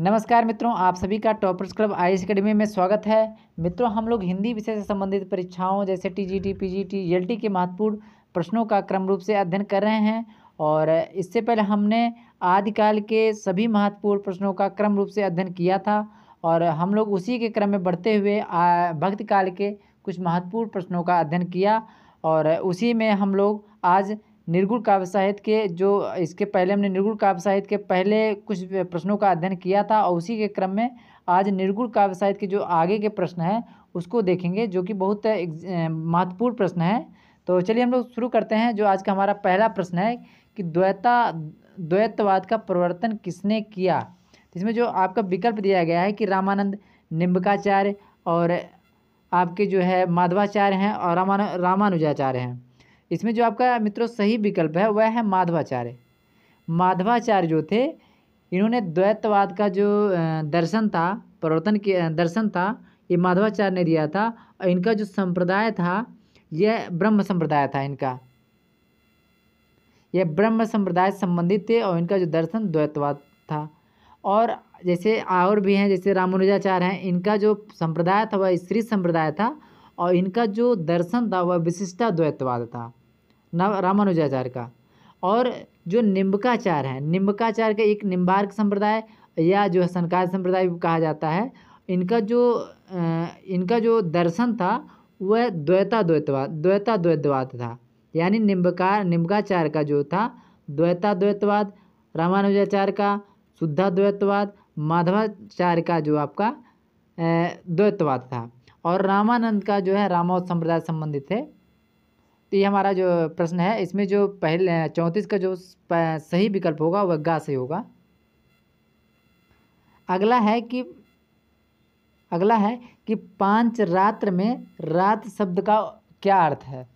नमस्कार मित्रों आप सभी का टॉपर्स क्लब आई एकेडमी में स्वागत है मित्रों हम लोग हिंदी विषय से संबंधित परीक्षाओं जैसे टीजीटी, पीजीटी, ईएलटी के महत्वपूर्ण प्रश्नों का क्रम रूप से अध्ययन कर रहे हैं और इससे पहले हमने आदिकाल के सभी महत्वपूर्ण प्रश्नों का क्रम रूप से अध्ययन किया था और हम लोग उसी के क्रम में बढ़ते हुए भक्त काल के कुछ महत्वपूर्ण प्रश्नों का अध्ययन किया और उसी में हम लोग आज निर्गुण काव्य साहित्य के जो इसके पहले हमने निर्गुण काव्य साहित्य के पहले कुछ प्रश्नों का अध्ययन किया था और उसी के क्रम में आज निर्गुण काव्य साहित्य के जो आगे के प्रश्न हैं उसको देखेंगे जो कि बहुत महत्वपूर्ण प्रश्न है तो चलिए हम लोग शुरू करते हैं जो आज का हमारा पहला प्रश्न है कि द्वैता द्वैतवाद का प्रवर्तन किसने किया इसमें जो आपका विकल्प दिया गया है कि रामानंद निम्बकाचार्य और आपके जो है माधवाचार्य हैं और रामानु रामानुजाचार्य हैं इसमें जो आपका मित्रों सही विकल्प है वह है माधवाचार्य माधवाचार्य जो थे इन्होंने द्वैतवाद का जो दर्शन था प्रवर्तन के दर्शन था ये माधवाचार्य ने दिया था और इनका जो संप्रदाय था यह ब्रह्म संप्रदाय था इनका यह ब्रह्म संप्रदाय संबंधित थे और इनका जो दर्शन द्वैतवाद था और जैसे और भी हैं जैसे रामानुजाचार्य हैं इनका जो संप्रदाय था वह स्त्री संप्रदाय था और इनका जो दर्शन था वह विशिष्टा द्वैतवाद था रामानुजाचार्य का और जो निम्बकाचार्य है निम्बकाचार्य का एक निम्बार्क संप्रदाय या जो है संकार संप्रदाय कहा जाता है इनका जो इनका जो दर्शन था वह द्वैता द्वैतवाद द्वैता द्वैतवाद था यानी निम्बकार निम्बकाचार्य का जो था द्वैता द्वैतवाद रामानुजाचार्य का शुद्धा द्वैतवाद माधवाचार्य का जो आपका द्वैतवाद था और रामानंद का जो है रामावत संप्रदाय संबंधित है तो ये हमारा जो प्रश्न है इसमें जो पहले चौंतीस का जो सही विकल्प होगा वह गा से होगा अगला है कि अगला है कि पांच रात्र में रात शब्द का क्या अर्थ है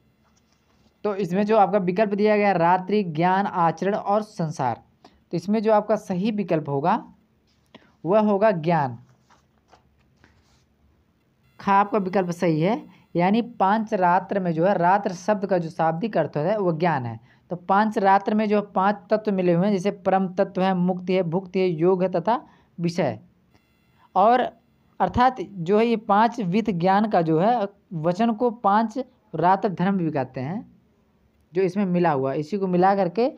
तो इसमें जो आपका विकल्प दिया गया रात्रि ज्ञान आचरण और संसार तो इसमें जो आपका सही विकल्प होगा वह होगा ज्ञान खा आपका विकल्प सही है यानी पांच रात्र में जो है रात्र शब्द का जो शाब्दिक अर्थ होता है वो ज्ञान है तो पांच रात्र में जो पांच तत्व मिले हुए हैं जैसे परम तत्व है मुक्ति है भुक्ति है योग है तथा विषय और अर्थात जो है ये पांच विध ज्ञान का जो है वचन को पांच रात्र धर्म भी कहते हैं जो इसमें मिला हुआ इसी को मिला करके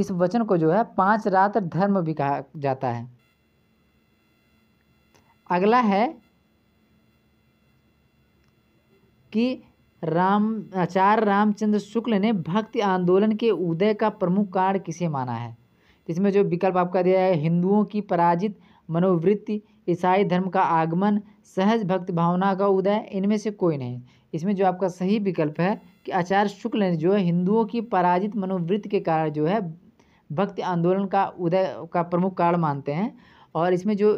इस वचन को जो है पांच रात्र धर्म भी कहा जाता है अगला है कि राम आचार्य रामचंद्र शुक्ल ने भक्ति आंदोलन के उदय का प्रमुख कारण किसे माना है इसमें जो विकल्प आपका दिया है हिंदुओं की पराजित मनोवृत्ति ईसाई धर्म का आगमन सहज भक्ति भावना का उदय इनमें से कोई नहीं इसमें जो आपका सही विकल्प है कि आचार्य शुक्ल ने जो है हिंदुओं की पराजित मनोवृत्ति के कारण जो है भक्ति आंदोलन का उदय का प्रमुख कारण मानते हैं और इसमें जो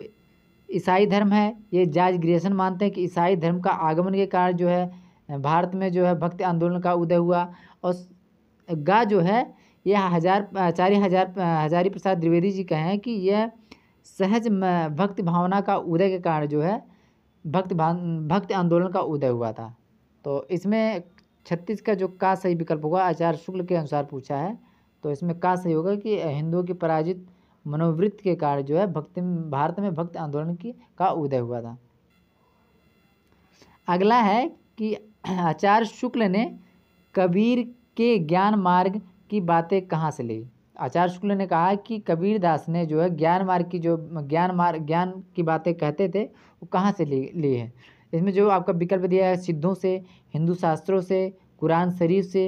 ईसाई धर्म है ये जाज ग्रेसन मानते हैं कि ईसाई धर्म का आगमन के कारण जो है भारत में जो है भक्ति आंदोलन का उदय हुआ और गा जो है यह हजार आचार्य हजार हजारी प्रसाद द्विवेदी जी कहें कि यह सहज भक्ति भावना का उदय के कारण जो है भक्त भक्त आंदोलन का उदय हुआ था तो इसमें छत्तीस का जो का सही विकल्प होगा आचार्य शुक्ल के अनुसार पूछा है तो इसमें का सही होगा कि हिंदुओं की पराजित मनोवृत्ति के कारण जो है भक्ति भारत में भक्त आंदोलन की का उदय हुआ था अगला है कि आचार्य शुक्ल ने कबीर के ज्ञान मार्ग की बातें कहाँ से ली आचार्य शुक्ल ने कहा कि कबीर दास ने जो है ज्ञान मार्ग की जो ज्ञान मार्ग ज्ञान की बातें कहते थे वो कहाँ से ली ली है इसमें जो आपका विकल्प दिया है सिद्धों से हिंदू शास्त्रों से कुरान शरीफ से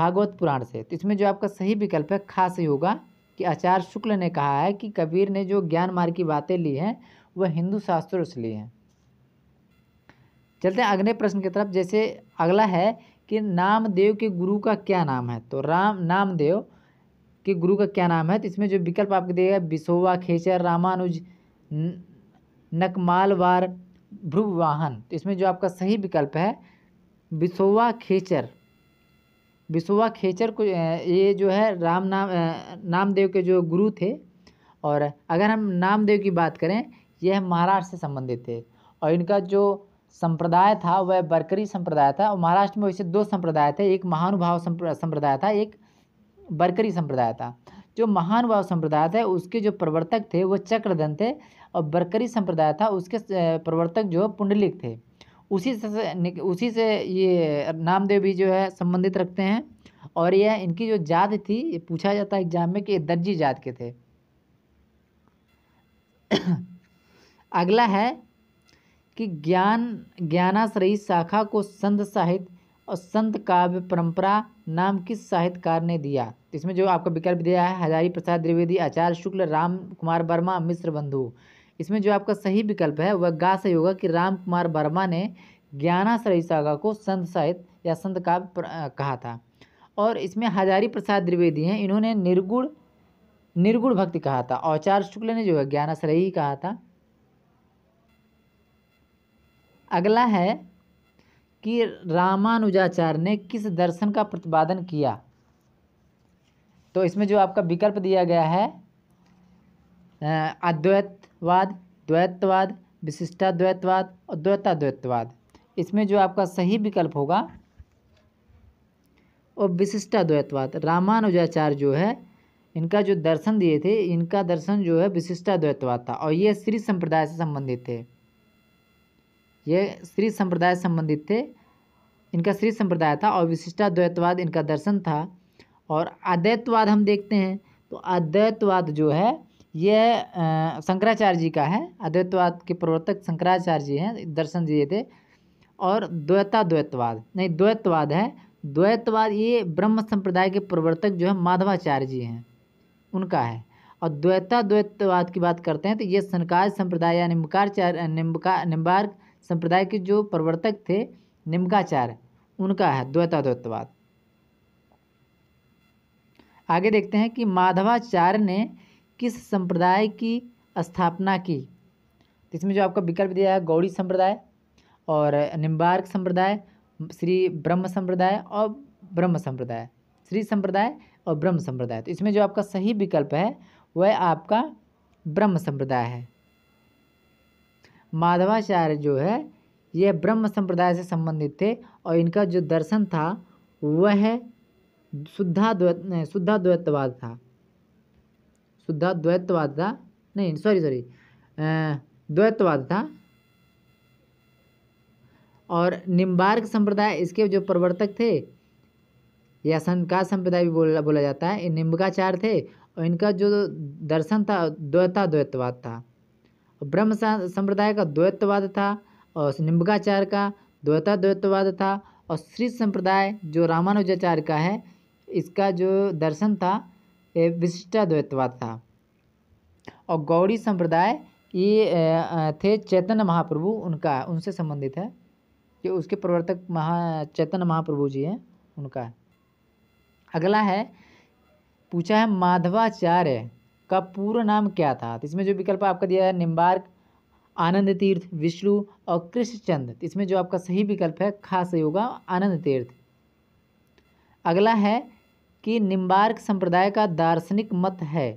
भागवत पुराण से तो इसमें जो आपका सही विकल्प है खास ही होगा कि आचार्य शुक्ल ने कहा है कि कबीर ने जो ज्ञान मार्ग की बातें ली हैं वह हिंदू शास्त्रों से ली हैं चलते हैं अगले प्रश्न की तरफ जैसे अगला है कि नामदेव के गुरु का क्या नाम है तो राम नामदेव के गुरु का क्या नाम है तो इसमें जो विकल्प आपको दिया गया बिसोवा खेचर रामानुज नकमालवार भ्रुवाहन तो इसमें जो आपका सही विकल्प है बिसोवा खेचर विश्वा खेचर को ये जो है राम नाम नामदेव के जो गुरु थे और अगर हम नामदेव की बात करें यह महाराष्ट्र से संबंधित थे और इनका जो संप्रदाय था वह बरकरी संप्रदाय था और महाराष्ट्र में वैसे दो संप्रदाय थे एक महानुभाव संप्रदाय था एक बरकरी संप्रदाय था जो महानुभाव संप्रदाय थे उसके जो प्रवर्तक थे वो चक्रधन थे और बरकरी संप्रदाय था उसके प्रवर्तक जो पुंडलिक थे उसी से उसी से ये नामदेव भी जो है संबंधित रखते हैं और यह इनकी जो जात थी ये पूछा जाता है एग्जाम में कि ये दर्जी जात के थे अगला है कि ज्ञान ज्ञानाश्रयी शाखा को संत साहित्य और संत काव्य परंपरा नाम किस साहित्यकार ने दिया इसमें जो आपका विकल्प दिया है हजारी प्रसाद द्विवेदी आचार्य शुक्ल राम कुमार वर्मा मिश्र बंधु इसमें जो आपका सही विकल्प है वह गा सही होगा कि राम कुमार वर्मा ने ज्ञाना सागा को संत साहित्य या संत काव्य कहा था और इसमें हजारी प्रसाद द्विवेदी हैं इन्होंने निर्गुण निर्गुण भक्ति कहा था औचार शुक्ल ने जो है ज्ञानाश्रयी कहा था अगला है कि रामानुजाचार्य ने किस दर्शन का प्रतिपादन किया तो इसमें जो आपका विकल्प दिया गया है अद्वैत वाद द्वैतवाद विशिष्टा द्वैतवाद और द्वैताद्वैतवाद इसमें जो आपका सही विकल्प होगा वो द्वैतवाद रामानुजाचार्य जो है इनका जो दर्शन दिए थे इनका दर्शन जो है विशिष्टा द्वैतवाद था और ये श्री संप्रदाय से संबंधित थे ये श्री संप्रदाय से संबंधित थे इनका श्री संप्रदाय था और विशिष्टा द्वैतवाद इनका दर्शन था और अद्वैतवाद हम देखते हैं तो अद्वैतवाद जो है यह शंकराचार्य जी का है अद्वैतवाद के प्रवर्तक शंकराचार्य जी हैं दर्शन दिए थे और द्वैता द्वैतवाद नहीं द्वैतवाद है द्वैतवाद ये ब्रह्म संप्रदाय के प्रवर्तक जो है माधवाचार्य जी हैं उनका है और द्वैता द्वैतवाद की बात करते हैं तो ये सनकाज संप्रदाय या निम्बकाचार्य निम्बका निम्बार संप्रदाय के जो प्रवर्तक थे निम्बकाचार्य उनका है द्वैता द्वैतवाद आगे देखते हैं कि माधवाचार्य ने किस संप्रदाय की स्थापना की तो इसमें जो आपका विकल्प दिया है गौड़ी संप्रदाय और निम्बार्क संप्रदाय श्री ब्रह्म संप्रदाय और ब्रह्म संप्रदाय श्री संप्रदाय और ब्रह्म संप्रदाय तो इसमें जो आपका सही विकल्प है वह आपका ब्रह्म संप्रदाय है माधवाचार्य जो है यह ब्रह्म संप्रदाय से संबंधित थे और इनका जो दर्शन था वह शुद्धा द्वैत शुद्धा द्वैतवाद था शुद्ध द्वैतवाद था नहीं सॉरी सॉरी द्वैतवाद था और निम्बार्क संप्रदाय इसके जो प्रवर्तक थे या संका संप्रदाय भी बोला बोला जाता है निम्बकाचार थे और इनका जो दर्शन था द्वैता द्वैतवाद था ब्रह्म संप्रदाय का द्वैतवाद था और निम्बकाचार का द्वैता द्वैतवाद था और श्री संप्रदाय जो रामानुजाचार्य का है इसका जो दर्शन था विशिष्टाद्वैतवाद था और गौड़ी संप्रदाय ये थे चैतन्य महाप्रभु उनका उनसे संबंधित है कि उसके प्रवर्तक महा चैतन्य महाप्रभु जी हैं उनका है। अगला है पूछा है माधवाचार्य का पूरा नाम क्या था तो इसमें जो विकल्प आपका दिया है निम्बार्क आनंद तीर्थ विष्णु और कृष्णचंद इसमें जो आपका सही विकल्प है खास योगा आनंद तीर्थ अगला है कि निम्बार्क संप्रदाय का दार्शनिक मत है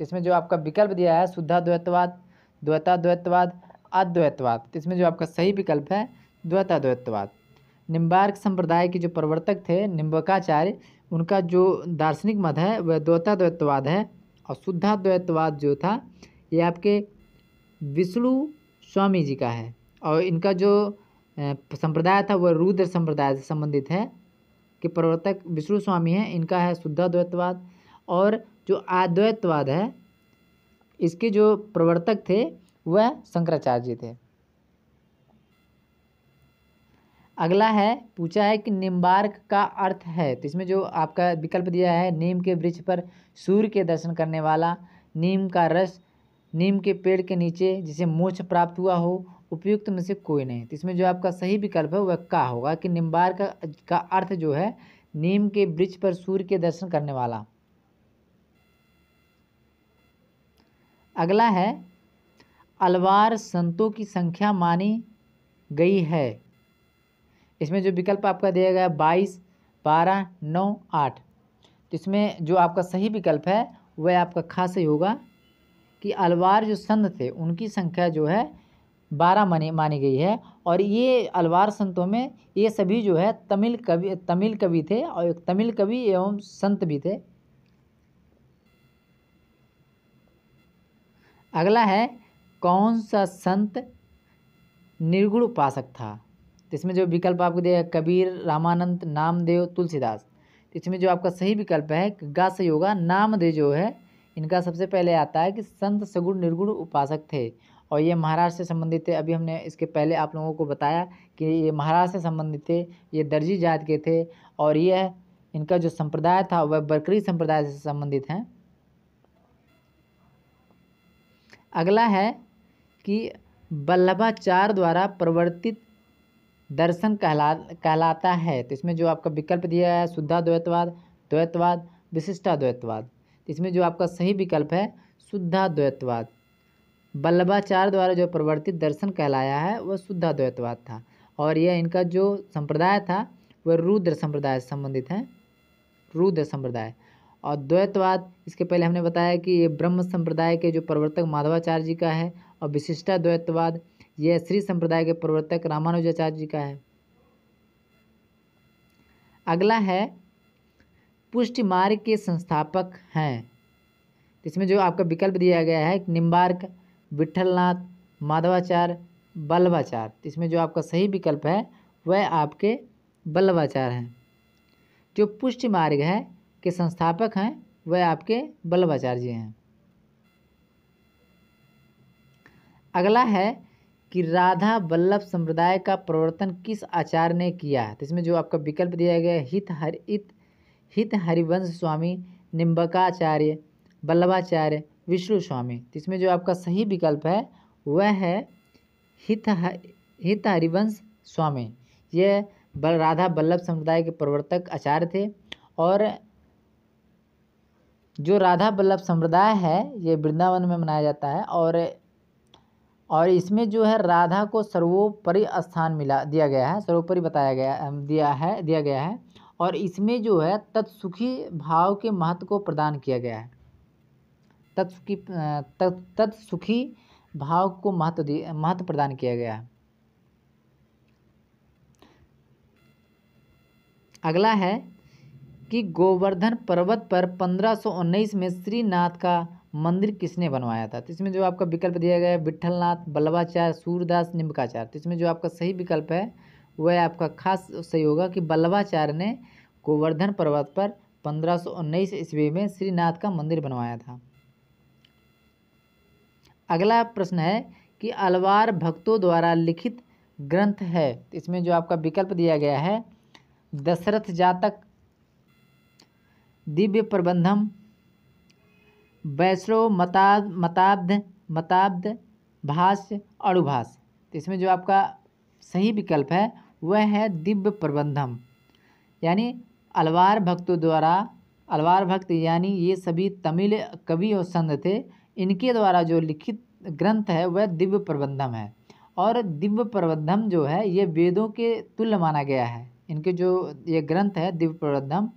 इसमें जो आपका विकल्प दिया है शुद्धा द्वैतवाद द्वैता द्वैतवाद अद्वैतवाद इसमें जो आपका सही विकल्प है द्वैता द्वैतवाद निम्बार्क संप्रदाय के जो प्रवर्तक थे निम्बकाचार्य उनका जो दार्शनिक मत है वह द्वैता द्वैतवाद है और शुद्धा द्वैतवाद जो था ये आपके विष्णु स्वामी जी का है और इनका जो संप्रदाय था वह रुद्र संप्रदाय से संबंधित है के प्रवर्तक विष्णु स्वामी हैं इनका है शुद्धाद्वैतवाद और जो अद्वैतवाद है इसके जो प्रवर्तक थे वह शंकराचार्य जी थे अगला है पूछा है कि निम्बार्क का अर्थ है तो इसमें जो आपका विकल्प दिया है नीम के वृक्ष पर सूर्य के दर्शन करने वाला नीम का रस नीम के पेड़ के नीचे जिसे मोक्ष प्राप्त हुआ हो उपयुक्त में से कोई नहीं तो इसमें जो आपका सही विकल्प है वह का होगा कि निम्बार का का अर्थ जो है नीम के वृक्ष पर सूर्य के दर्शन करने वाला अगला है अलवार संतों की संख्या मानी गई है इसमें जो विकल्प आपका दिया गया बाईस बारह नौ आठ तो इसमें जो आपका सही विकल्प है वह आपका खास ही होगा कि अलवार जो संत थे उनकी संख्या जो है बारह मानी मानी गई है और ये अलवार संतों में ये सभी जो है तमिल कवि तमिल कवि थे और एक तमिल कवि एवं संत भी थे अगला है कौन सा संत निर्गुण उपासक था इसमें जो विकल्प आपको दिया कबीर रामानंद नामदेव तुलसीदास इसमें जो आपका सही विकल्प है गा सही होगा नामदेव जो है इनका सबसे पहले आता है कि संत सगुण निर्गुण उपासक थे और ये महाराष्ट्र से संबंधित थे अभी हमने इसके पहले आप लोगों को बताया कि ये महाराष्ट्र से संबंधित थे ये दर्जी जात के थे और यह इनका जो संप्रदाय था वह बरकरी संप्रदाय से संबंधित हैं अगला है कि वल्लभाचार्य द्वारा प्रवर्तित दर्शन कहला कहलाता है तो इसमें जो आपका विकल्प दिया है शुद्धा द्वैतवाद द्वैतवाद विशिष्टा द्वैतवाद इसमें जो आपका सही विकल्प है शुद्धाद्वैतवाद बल्लभाचार्य द्वारा जो प्रवर्तित दर्शन कहलाया है वह शुद्धाद्वैतवाद था और यह इनका जो संप्रदाय था वह रुद्र संप्रदाय से संबंधित है रुद्र संप्रदाय और द्वैतवाद इसके पहले हमने बताया कि ये ब्रह्म संप्रदाय के जो प्रवर्तक माधवाचार्य जी का है और विशिष्टा द्वैतवाद यह श्री संप्रदाय के प्रवर्तक रामानुजाचार्य जी का है अगला है पुष्ट मार्ग के संस्थापक हैं इसमें जो आपका विकल्प दिया गया है निम्बार्क विठलनाथ माधवाचार्य बल्लवाचार इसमें जो आपका सही विकल्प है वह आपके बल्लवाचार हैं जो पुष्ट मार्ग है के संस्थापक हैं वह आपके बल्लवाचार्य जी हैं अगला है कि राधा बल्लभ संप्रदाय का प्रवर्तन किस आचार्य ने किया है तो इसमें जो आपका विकल्प दिया गया है हित हरित हित हरिवंश स्वामी निम्बकाचार्य बल्लभाचार्य विष्णु स्वामी तो इसमें जो आपका सही विकल्प है वह है हित हित हरिवंश स्वामी ये बल राधा बल्लभ संप्रदाय के प्रवर्तक आचार्य थे और जो राधा बल्लभ संप्रदाय है ये वृंदावन में मनाया जाता है और और इसमें जो है राधा को सर्वोपरि स्थान मिला दिया गया है सर्वोपरि बताया गया दिया है दिया गया है और इसमें जो है तत्सुखी भाव के महत्व को प्रदान किया गया है तत्सुखी तत्सुखी भाव को महत्व महत्व प्रदान किया गया है अगला है कि गोवर्धन पर्वत पर 1519 में श्रीनाथ का मंदिर किसने बनवाया था तो इसमें जो आपका विकल्प दिया गया है विट्ठलनाथ बल्लवाचार्य सूरदास निम्बकाचार्य तो इसमें जो आपका सही विकल्प है वह आपका खास सही होगा कि बल्लभाचार्य ने गोवर्धन पर्वत पर पंद्रह सौ उन्नीस ईस्वी में श्रीनाथ का मंदिर बनवाया था अगला प्रश्न है कि अलवार भक्तों द्वारा लिखित ग्रंथ है इसमें जो आपका विकल्प दिया गया है दशरथ जातक दिव्य प्रबंधम वैष्णव मताब मताब्द मताब्द भाष्य अड़ुभाष इसमें जो आपका सही विकल्प है वह है दिव्य प्रबंधम यानी अलवार भक्तों द्वारा अलवार भक्त यानी ये सभी तमिल कवि और संत थे इनके द्वारा जो लिखित ग्रंथ है वह दिव्य प्रबंधम है और दिव्य प्रबंधम जो है ये वेदों के तुल्य माना गया है इनके जो ये ग्रंथ है दिव्य प्रबंधम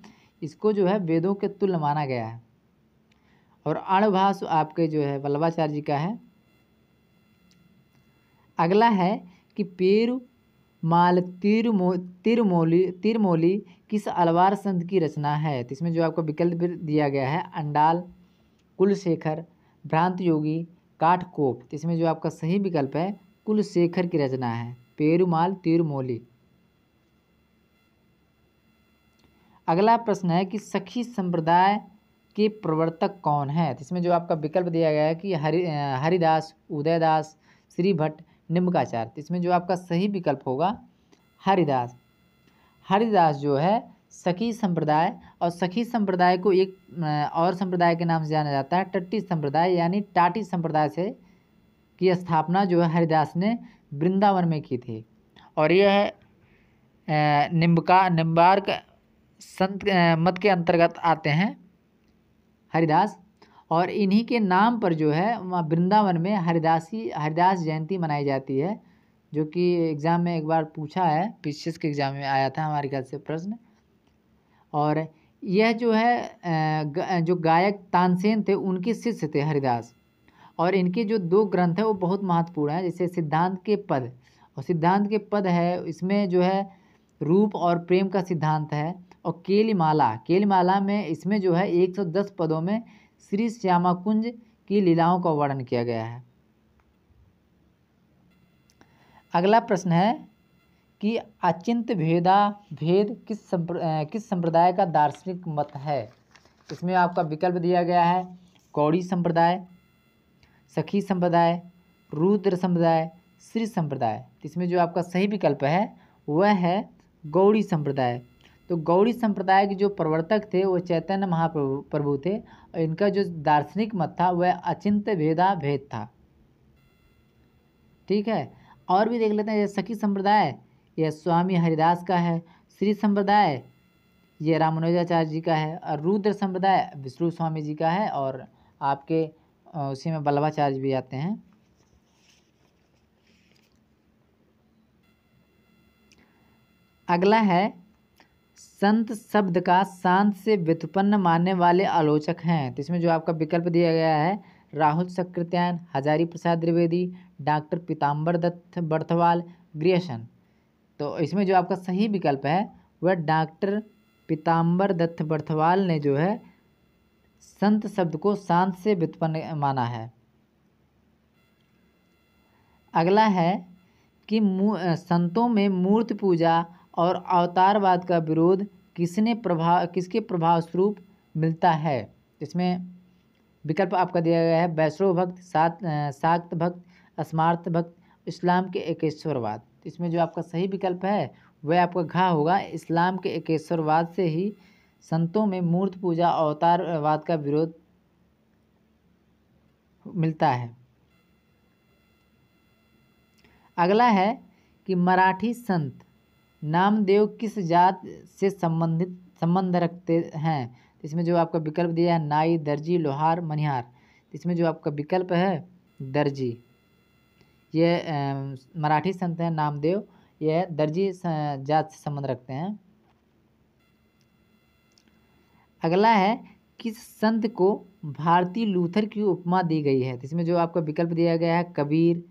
इसको जो है वेदों के तुल्य माना गया है और अणुभाष आपके जो है वल्लभाचार्य जी का है अगला है कि पेरु माल तिरमो तिरमोली तिरमोली किस अलवार संत की रचना है तो इसमें जो आपको विकल्प दिया गया है अंडाल कुलशेखर भ्रांत योगी काठकोप तो इसमें जो आपका सही विकल्प है कुलशेखर की रचना है पेरुमाल तिरुमोली अगला प्रश्न है कि सखी संप्रदाय के प्रवर्तक कौन है तो इसमें जो आपका विकल्प दिया गया है कि हरि हरिदास उदयदास श्री भट्ट निम्बकाचार्य का तो इसमें जो आपका सही विकल्प होगा हरिदास हरिदास जो है सखी संप्रदाय और सखी संप्रदाय को एक और संप्रदाय के नाम से जाना जाता है टट्टी संप्रदाय यानी टाटी संप्रदाय से की स्थापना जो है हरिदास ने वृंदावन में की थी और यह निम्बका निम्बार्क संत मत के अंतर्गत आते हैं हरिदास और इन्हीं के नाम पर जो है वहाँ वृंदावन में हरिदासी हरिदास जयंती मनाई जाती है जो कि एग्ज़ाम में एक बार पूछा है पीछे के एग्ज़ाम में आया था हमारे घर से प्रश्न और यह जो है जो गायक तानसेन थे उनके शिष्य थे हरिदास और इनके जो दो ग्रंथ हैं वो बहुत महत्वपूर्ण हैं जैसे सिद्धांत के पद और सिद्धांत के पद है इसमें जो है रूप और प्रेम का सिद्धांत है और केलीमाला केलीमाला में इसमें जो है दस पदों में श्री श्यामा कुंज की लीलाओं का वर्णन किया गया है अगला प्रश्न है कि अचिंत भेदा भेद किस संप्र, किस संप्रदाय का दार्शनिक मत है इसमें आपका विकल्प दिया गया है कौड़ी संप्रदाय सखी संप्रदाय रुद्र संप्रदाय श्री संप्रदाय इसमें जो आपका सही विकल्प है वह है गौड़ी संप्रदाय तो गौड़ी संप्रदाय के जो प्रवर्तक थे वो चैतन्य महाप्रभु प्रभु थे और इनका जो दार्शनिक मत था वह अचिंत्य भेदा भेद था ठीक है और भी देख लेते हैं जैसे सखी संप्रदाय यह स्वामी हरिदास का है श्री संप्रदाय ये रामानुजाचार्य जी का है और रुद्र संप्रदाय विष्णु स्वामी जी का है और आपके उसी में बल्लभाचार्य भी आते हैं अगला है संत शब्द का शांत से व्युत्पन्न मानने वाले आलोचक हैं तो इसमें जो आपका विकल्प दिया गया है राहुल सकृत्यायन हजारी प्रसाद द्विवेदी डॉक्टर पीताम्बर दत्त बर्थवाल ग्रियशन तो इसमें जो आपका सही विकल्प है वह डॉक्टर पीताम्बर दत्त बर्थवाल ने जो है संत शब्द को शांत से व्युत्पन्न माना है अगला है कि संतों में मूर्त पूजा और अवतारवाद का विरोध किसने प्रभाव किसके प्रभाव स्वरूप मिलता है इसमें विकल्प आपका दिया गया है वैष्णव भक्त सात साक्त भक्त स्मार्थ भक्त इस्लाम के एकेश्वरवाद इसमें जो आपका सही विकल्प है वह आपका घा होगा इस्लाम के एकेश्वरवाद से ही संतों में मूर्त पूजा अवतारवाद का विरोध मिलता है अगला है कि मराठी संत नामदेव किस जात से संबंधित संबंध रखते हैं इसमें जो आपका विकल्प दिया है नाई दर्जी लोहार मनिहार इसमें जो आपका विकल्प है दर्जी ये मराठी संत हैं नामदेव यह दर्जी जात से संबंध रखते हैं अगला है किस संत को भारतीय लूथर की उपमा दी गई है इसमें जो आपका विकल्प दिया गया है कबीर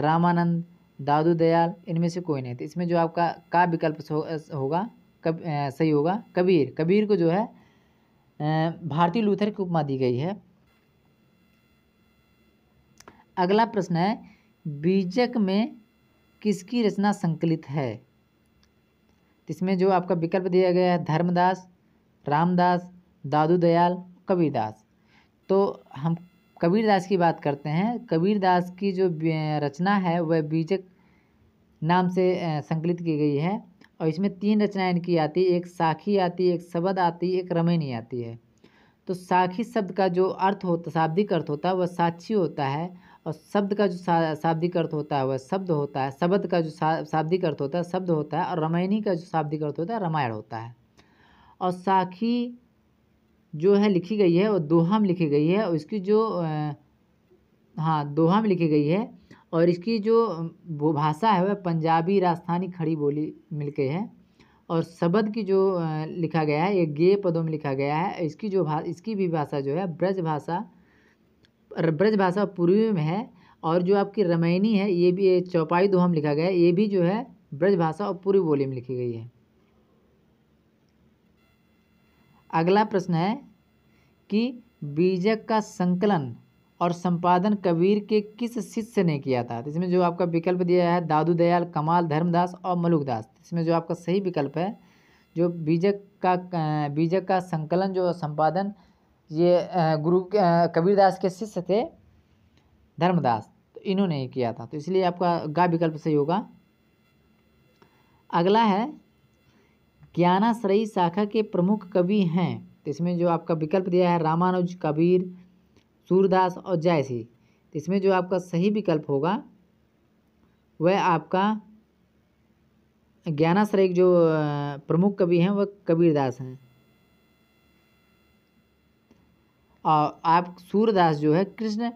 रामानंद दादू दयाल इनमें से कोई नहीं तो इसमें जो आपका का विकल्प होगा कब सही होगा कबीर कबीर को जो है भारतीय लूथर की उपमा दी गई है अगला प्रश्न है बीजक में किसकी रचना संकलित है तो इसमें जो आपका विकल्प दिया गया है धर्मदास रामदास दादू दयाल कबीरदास तो हम कबीरदास की बात करते हैं कबीरदास की जो रचना है वह बीजक नाम से संकलित की गई है और इसमें तीन रचनाएं इनकी आती है एक साखी आती है एक शबद आती है एक रमेनी आती है तो साखी शब्द का जो अर्थ होता शाब्दिक अर्थ होता है वह साक्षी होता है और शब्द का जो शाब्दिक अर्थ होता है वह शब्द होता है शब्द का जो शाब्दिक अर्थ होता है शब्द होता है और रमायणी का जो शाब्दिक अर्थ होता है रामायण होता है और साखी जो है लिखी गई है वो दोहा में लिखी गई है और इसकी जो हाँ दोहा में लिखी गई है और इसकी जो वो भाषा है वह पंजाबी राजस्थानी खड़ी बोली मिल के है और शब्द की जो लिखा गया है ये गे पदों में लिखा गया है इसकी जो भा इसकी भी भाषा जो है ब्रज भाषा ब्रज भाषा पूर्वी में है और जो आपकी रमैनी है ये भी चौपाई दोहम लिखा गया है ये भी जो है ब्रज भाषा और पूर्वी बोली में लिखी गई है अगला प्रश्न है कि बीजक का संकलन और संपादन कबीर के किस शिष्य ने किया था तो इसमें जो आपका विकल्प दिया है दादू दयाल कमाल धर्मदास और मलुकदास तो इसमें जो आपका सही विकल्प है जो बीजक का बीजक का संकलन जो संपादन ये गुरु कबीरदास के शिष्य थे धर्मदास तो इन्होंने ही किया था तो इसलिए आपका गा विकल्प सही होगा अगला है ज्ञानाश्रयी शाखा के प्रमुख कवि हैं तो इसमें जो आपका विकल्प दिया है रामानुज कबीर सूरदास और जायसी तो इसमें जो आपका सही विकल्प होगा वह आपका ज्ञानाश्रय जो प्रमुख कवि हैं वह कबीरदास हैं और आप सूरदास जो है कृष्ण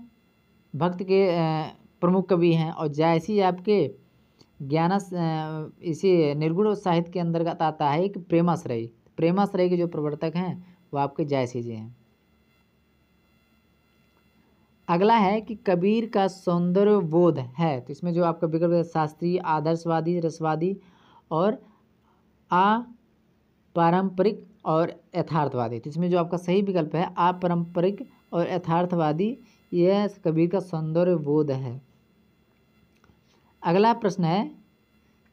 भक्त के प्रमुख कवि हैं और जायसी आपके ज्ञान इसी निर्गुण साहित्य के अंतर्गत आता है एक प्रेमाश्रय प्रेमाश्रय के जो प्रवर्तक हैं वो आपके जायसी जी हैं अगला है कि कबीर का सौंदर्य बोध है तो इसमें जो आपका विकल्प शास्त्रीय आदर्शवादी रसवादी और आ पारंपरिक और यथार्थवादी तो इसमें जो आपका सही विकल्प है पारंपरिक और यथार्थवादी यह कबीर का सौंदर्य बोध है अगला प्रश्न है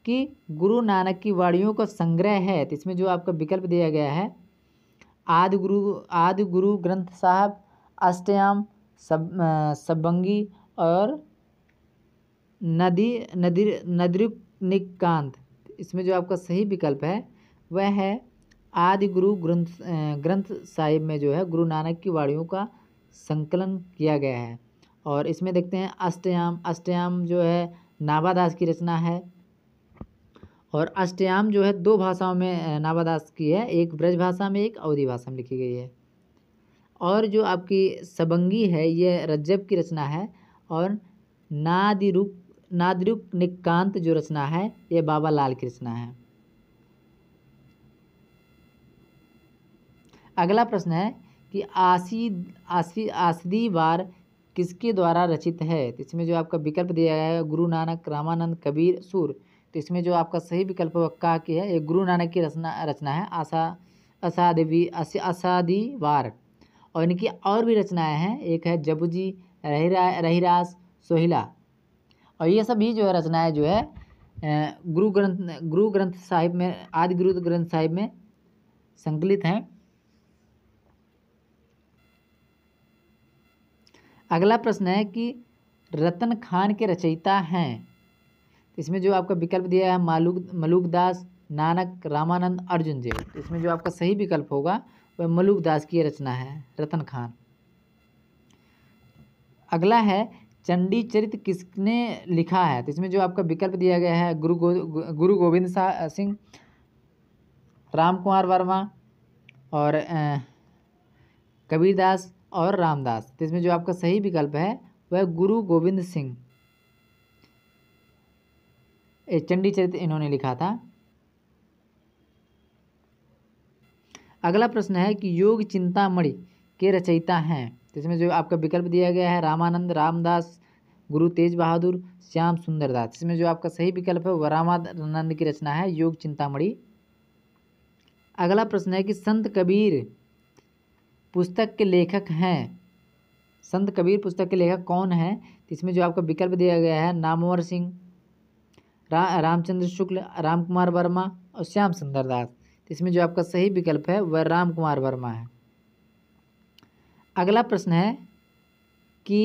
कि गुरु नानक की वाणियों का संग्रह है तो इसमें जो आपका विकल्प दिया गया है आदि गुरु आदि गुरु ग्रंथ साहब अष्टयाम सब सबंगी और नदी नदी नदरुप इसमें जो आपका सही विकल्प है वह है आदि गुरु ग्रंथ ग्रंथ साहिब में जो है गुरु नानक की वाणियों का संकलन किया गया है और इसमें देखते हैं अष्टयाम अष्टयाम जो है नाभादास की रचना है और अष्टयाम जो है दो भाषाओं में नाभादास की है एक ब्रज भाषा में एक अवधि भाषा में लिखी गई है और जो आपकी सबंगी है ये रज्जब की रचना है और नादिरुक नादरुक निकांत जो रचना है ये बाबा लाल की रचना है अगला प्रश्न है कि आसी आसी आसदी बार किसके द्वारा रचित है तो इसमें जो आपका विकल्प दिया गया है गुरु नानक रामानंद कबीर सूर तो इसमें जो आपका सही विकल्प वक्का की है ये गुरु नानक की रचना रचना है आशा असादिवी असादी वार और इनकी और भी रचनाएं हैं एक है जबूजी रहीरा रहीस सोहिला और ये सभी जो है रचनाएँ जो है गुरु ग्रंथ गुरु ग्रंथ साहिब में आदि गुरु ग्रंथ साहिब में संकलित हैं अगला प्रश्न है कि रतन खान के रचयिता हैं इसमें जो आपका विकल्प दिया है मालूक मलूकदास नानक रामानंद अर्जुन देव तो इसमें जो आपका सही विकल्प होगा वह मलूकदास की रचना है रतन खान अगला है चंडी चरित किसने लिखा है तो इसमें जो आपका विकल्प दिया गया है गुरु गो, गुरु गोविंद सिंह राम कुमार वर्मा और कबीरदास और रामदास तो इसमें जो आपका सही विकल्प है वह गुरु गोविंद सिंह चंडी चरित्र इन्होंने लिखा था अगला प्रश्न है कि योग चिंतामणि के रचयिता हैं तो इसमें जो आपका विकल्प दिया गया है रामानंद रामदास गुरु तेज बहादुर श्याम सुंदरदास इसमें जो आपका सही विकल्प है वह रामानंद की रचना है योग चिंतामणि अगला प्रश्न है कि संत कबीर पुस्तक के लेखक हैं संत कबीर पुस्तक के लेखक कौन हैं तो इसमें जो आपका विकल्प दिया गया है नामवर सिंह रा, रामचंद्र शुक्ल राम कुमार वर्मा और श्याम सुंदर दास तो इसमें जो आपका सही विकल्प है वह राम कुमार वर्मा है अगला प्रश्न है कि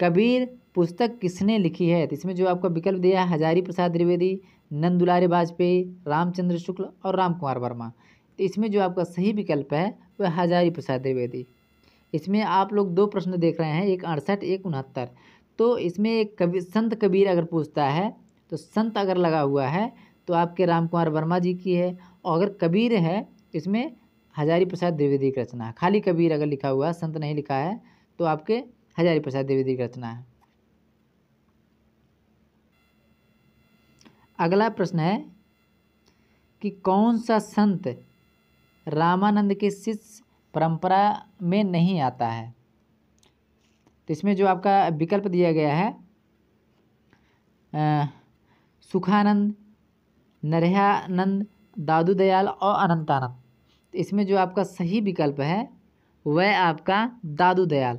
कबीर पुस्तक किसने लिखी है तो इसमें जो आपका विकल्प दिया है हजारी प्रसाद द्विवेदी नंदुलारी वाजपेयी रामचंद्र शुक्ल और राम कुमार वर्मा तो इसमें जो आपका सही विकल्प है वह हजारी प्रसाद द्विवेदी इसमें आप लोग दो प्रश्न देख रहे हैं एक अड़सठ एक उनहत्तर तो इसमें एक कबीर संत कबीर अगर पूछता है तो संत अगर लगा हुआ है तो आपके राम कुमार वर्मा जी की है और अगर कबीर है इसमें हजारी प्रसाद द्विवेदी की रचना है खाली कबीर अगर लिखा हुआ है संत नहीं लिखा है तो आपके हजारी प्रसाद द्विवेदी की रचना है अगला प्रश्न है कि कौन सा संत रामानंद के शिष्य परंपरा में नहीं आता है तो इसमें जो आपका विकल्प दिया गया है सुखानंद नरहानंद दादू दयाल और अनंतानंद इसमें जो आपका सही विकल्प है वह आपका दादू दयाल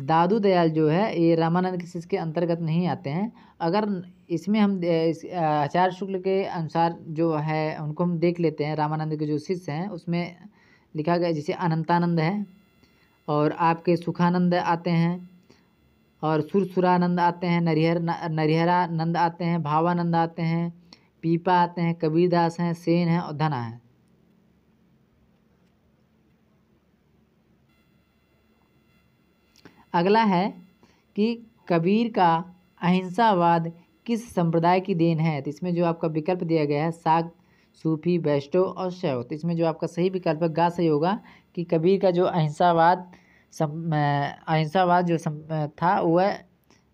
दादू दयाल जो है ये रामानंद के शिष्य के अंतर्गत नहीं आते हैं अगर इसमें हम इस आचार्य शुक्ल के अनुसार जो है उनको हम देख लेते हैं रामानंद के जो शिष्य हैं उसमें लिखा गया जैसे अनंतानंद है और आपके सुखानंद आते हैं और सुरसुरानंद आते हैं नरिहर नरिहरानंद आते हैं भावानंद आते हैं पीपा आते हैं कबीरदास हैं सेन हैं और धना है अगला है कि कबीर का अहिंसावाद किस संप्रदाय की देन है तो इसमें जो आपका विकल्प दिया गया है साग सूफी बैष्टो और शैव तो इसमें जो आपका सही विकल्प है गा सही होगा कि कबीर का जो अहिंसावाद अहिंसावाद जो सम, था वह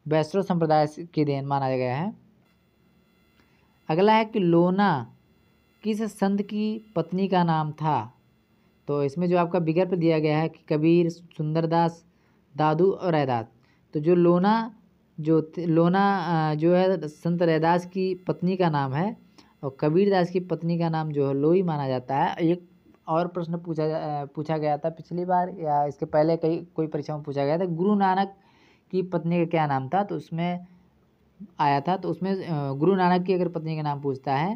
वैष्णव संप्रदाय की देन माना गया है अगला है कि लोना किस संत की पत्नी का नाम था तो इसमें जो आपका विकल्प दिया गया है कि कबीर सुंदरदास दादू और रहदास तो जो लोना जो लोना जो है संत रैदास की पत्नी का नाम है और कबीरदास की पत्नी का नाम जो है लोई माना जाता है एक और प्रश्न पूछा पूछा गया था पिछली बार या इसके पहले कई कोई परीक्षा में पूछा गया था गुरु नानक की पत्नी का क्या नाम था तो उसमें आया था तो उसमें गुरु नानक की अगर पत्नी का नाम पूछता है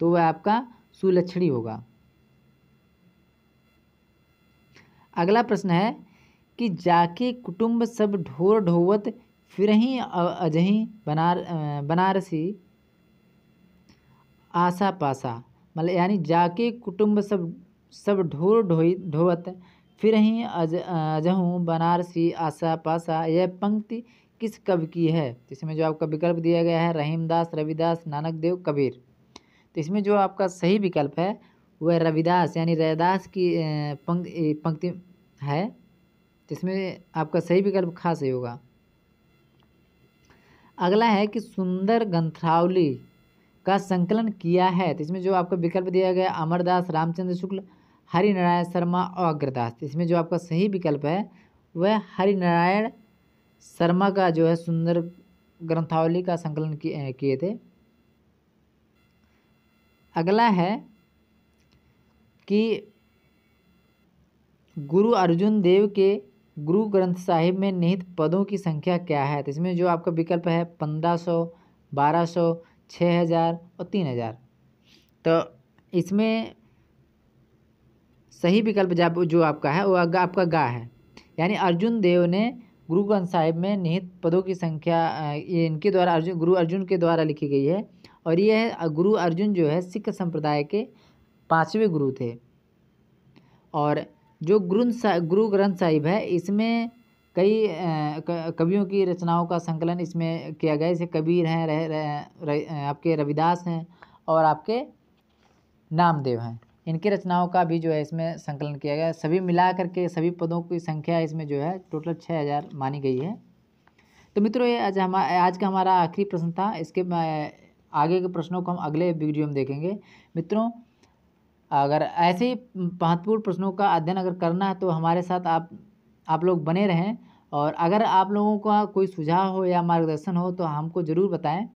तो वह आपका सुलक्षणी होगा अगला प्रश्न है कि जाके कुटुम्ब सब ढोर ढोवत ही अजहीं बनार बनारसी आशा पासा मतलब यानी जाके कुटुम्ब सब सब ढोर ढोई ढोवत फिर ही अज अजहूँ बनारसी आशा पासा यह पंक्ति किस कवि की है तो इसमें जो आपका विकल्प दिया गया है रहीमदास रविदास नानक देव कबीर तो इसमें जो आपका सही विकल्प है वह रविदास यानी रैदास की पंक्ति पंक्ति है इसमें आपका सही विकल्प खास ही होगा अगला है कि सुंदर ग्रंथावली का संकलन किया है तो इसमें जो आपका विकल्प दिया गया अमरदास रामचंद्र शुक्ल हरिनारायण शर्मा और अग्रदास तो इसमें जो आपका सही विकल्प है वह हरिनारायण शर्मा का जो है सुंदर ग्रंथावली का संकलन किए थे अगला है कि गुरु अर्जुन देव के गुरु ग्रंथ साहिब में निहित पदों की संख्या क्या है तो इसमें जो आपका विकल्प है पंद्रह सौ बारह सौ छः हज़ार और तीन हज़ार तो इसमें सही विकल्प जब जो आपका है वो आपका गा है यानी अर्जुन देव ने गुरु ग्रंथ साहिब में निहित पदों की संख्या ये इनके द्वारा अर्जुन गुरु अर्जुन के द्वारा लिखी गई है और ये है गुरु अर्जुन जो है सिख संप्रदाय के पाँचवें गुरु थे और जो ग्रंथ गुरु ग्रंथ साहिब है इसमें कई कवियों की रचनाओं का संकलन इसमें किया गया जैसे कबीर हैं रह, रह, रह, आपके रविदास हैं और आपके नामदेव हैं इनकी रचनाओं का भी जो है इसमें संकलन किया गया सभी मिला करके सभी पदों की संख्या इसमें जो है टोटल छः हज़ार मानी गई है तो मित्रों ये आज हम आज का हमारा आखिरी प्रश्न था इसके आगे के प्रश्नों को हम अगले वीडियो में देखेंगे मित्रों अगर ऐसे ही महत्वपूर्ण प्रश्नों का अध्ययन अगर करना है तो हमारे साथ आप आप लोग बने रहें और अगर आप लोगों का कोई सुझाव हो या मार्गदर्शन हो तो हमको ज़रूर बताएँ